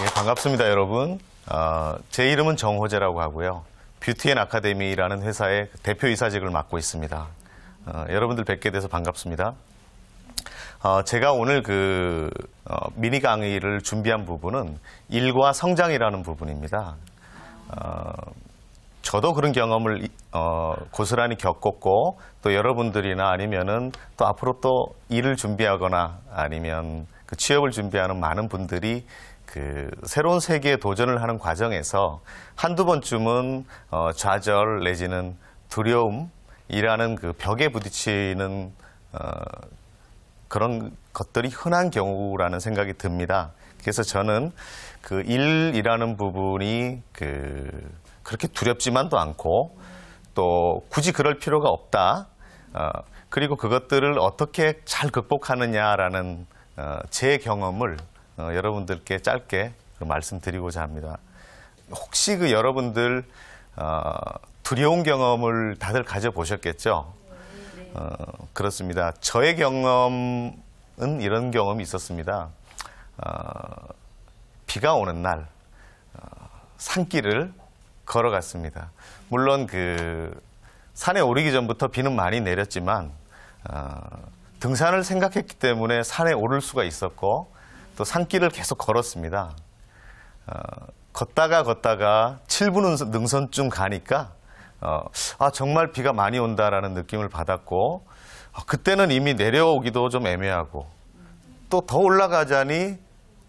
네, 반갑습니다, 여러분. 어, 제 이름은 정호재라고 하고요. 뷰티앤 아카데미라는 회사의 대표이사직을 맡고 있습니다. 어, 여러분들 뵙게 돼서 반갑습니다. 어, 제가 오늘 그 어, 미니 강의를 준비한 부분은 일과 성장이라는 부분입니다. 어, 저도 그런 경험을 어, 고스란히 겪었고 또 여러분들이나 아니면은 또 앞으로 또 일을 준비하거나 아니면 그 취업을 준비하는 많은 분들이 그 새로운 세계에 도전을 하는 과정에서 한두 번쯤은 어, 좌절 내지는 두려움이라는 그 벽에 부딪히는 어, 그런 것들이 흔한 경우라는 생각이 듭니다. 그래서 저는 그 일이라는 부분이 그 그렇게 두렵지만도 않고 또 굳이 그럴 필요가 없다. 어, 그리고 그것들을 어떻게 잘 극복하느냐라는 어, 제 경험을 어, 여러분들께 짧게 그 말씀드리고자 합니다. 혹시 그 여러분들 어, 두려운 경험을 다들 가져보셨겠죠? 어, 그렇습니다. 저의 경험은 이런 경험이 있었습니다. 어, 비가 오는 날 어, 산길을 걸어갔습니다. 물론 그 산에 오르기 전부터 비는 많이 내렸지만 어, 등산을 생각했기 때문에 산에 오를 수가 있었고 또 산길을 계속 걸었습니다. 어, 걷다가 걷다가 7분 능선쯤 가니까 어, 아 정말 비가 많이 온다라는 느낌을 받았고 어, 그때는 이미 내려오기도 좀 애매하고 또 더 올라가자니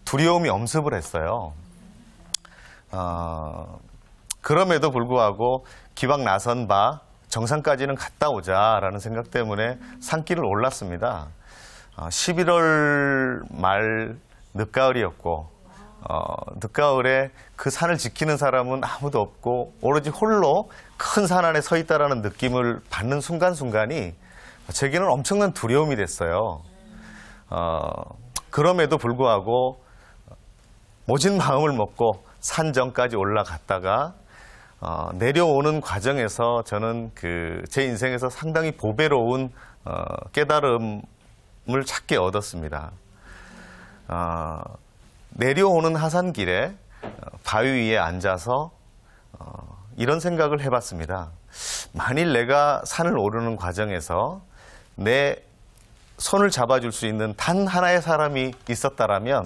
두려움이 엄습을 했어요. 어, 그럼에도 불구하고 기왕 나선 바 정상까지는 갔다 오자라는 생각 때문에 산길을 올랐습니다. 11월 어, 말 늦가을이었고 어, 늦가을에 그 산을 지키는 사람은 아무도 없고 오로지 홀로 큰 산 안에 서 있다라는 느낌을 받는 순간순간이 제게는 엄청난 두려움이 됐어요. 어, 그럼에도 불구하고 모진 마음을 먹고 산정까지 올라갔다가 어, 내려오는 과정에서 저는 그 제 인생에서 상당히 보배로운 어, 깨달음을 찾게 얻었습니다. 어, 내려오는 하산길에 어, 바위 위에 앉아서 어, 이런 생각을 해봤습니다. 만일 내가 산을 오르는 과정에서 내 손을 잡아줄 수 있는 단 하나의 사람이 있었다면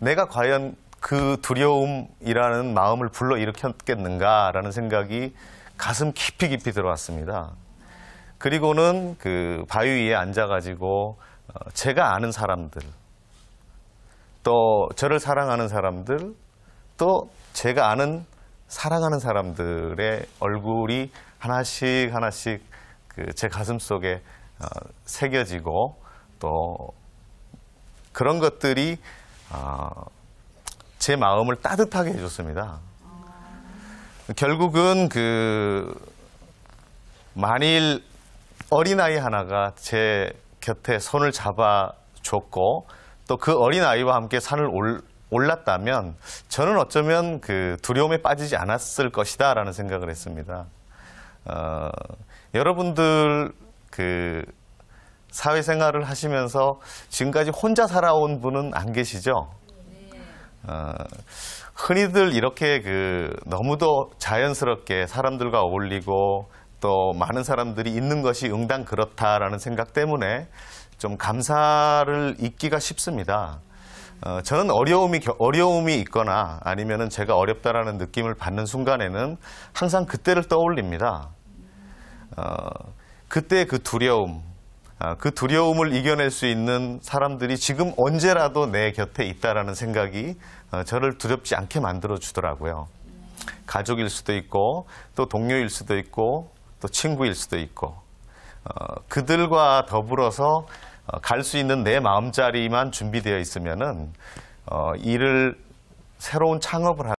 내가 과연 그 두려움이라는 마음을 불러일으켰겠는가라는 생각이 가슴 깊이 깊이 들어왔습니다. 그리고는 그 바위 위에 앉아가지고 어, 제가 아는 사람들, 또 저를 사랑하는 사람들, 또 제가 아는 사랑하는 사람들의 얼굴이 하나씩 하나씩 그제 가슴 속에 어, 새겨지고 또 그런 것들이 어, 제 마음을 따뜻하게 해줬습니다. 결국은 그 만일 어린아이 하나가 제 곁에 손을 잡아줬고 또그 어린 아이와 함께 산을 올, 올랐다면 저는 어쩌면 그 두려움에 빠지지 않았을 것이다라는 생각을 했습니다. 어, 여러분들 그 사회생활을 하시면서 지금까지 혼자 살아온 분은 안 계시죠? 어, 흔히들 이렇게 그 너무도 자연스럽게 사람들과 어울리고 또 많은 사람들이 있는 것이 응당 그렇다라는 생각 때문에 좀 감사를 잊기가 쉽습니다. 어, 저는 어려움이 어려움이 있거나 아니면은 제가 어렵다라는 느낌을 받는 순간에는 항상 그때를 떠올립니다. 어, 그때 그 두려움, 어, 그 두려움을 이겨낼 수 있는 사람들이 지금 언제라도 내 곁에 있다라는 생각이 어, 저를 두렵지 않게 만들어 주더라고요. 가족일 수도 있고 또 동료일 수도 있고 또 친구일 수도 있고 어, 그들과 더불어서 어, 갈수 있는 내 마음자리만 준비되어 있으면은 어, 일을 새로운 창업을 하.